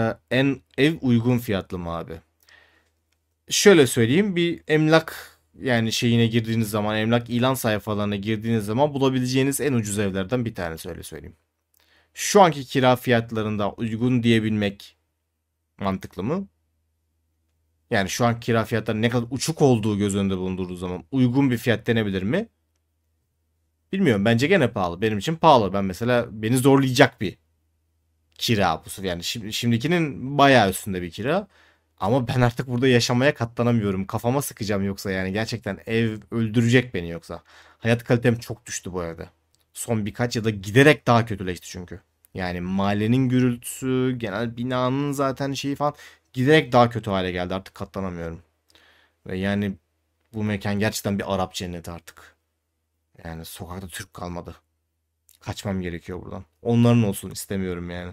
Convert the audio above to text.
Ee, en ev uygun fiyatlı mı abi? Şöyle söyleyeyim bir emlak yani şeyine girdiğiniz zaman emlak ilan sayfalarına girdiğiniz zaman bulabileceğiniz en ucuz evlerden bir tane öyle söyleyeyim. Şu anki kira fiyatlarında uygun diyebilmek mantıklı mı? Yani şu an kira fiyatları ne kadar uçuk olduğu göz önünde bulundurduğu zaman uygun bir fiyat denebilir mi? Bilmiyorum. Bence gene pahalı. Benim için pahalı. Ben mesela beni zorlayacak bir kira bu yani şimdi, şimdikinin bayağı üstünde bir kira. Ama ben artık burada yaşamaya katlanamıyorum. Kafama sıkacağım yoksa yani gerçekten ev öldürecek beni yoksa. Hayat kalitem çok düştü bu arada. Son birkaç yılda giderek daha kötüleşti çünkü. Yani mahallenin gürültüsü, genel binanın zaten şeyi falan giderek daha kötü hale geldi. Artık katlanamıyorum. Ve yani bu mekan gerçekten bir Arap cenneti artık. Yani sokakta Türk kalmadı. Kaçmam gerekiyor buradan. Onların olsun istemiyorum yani.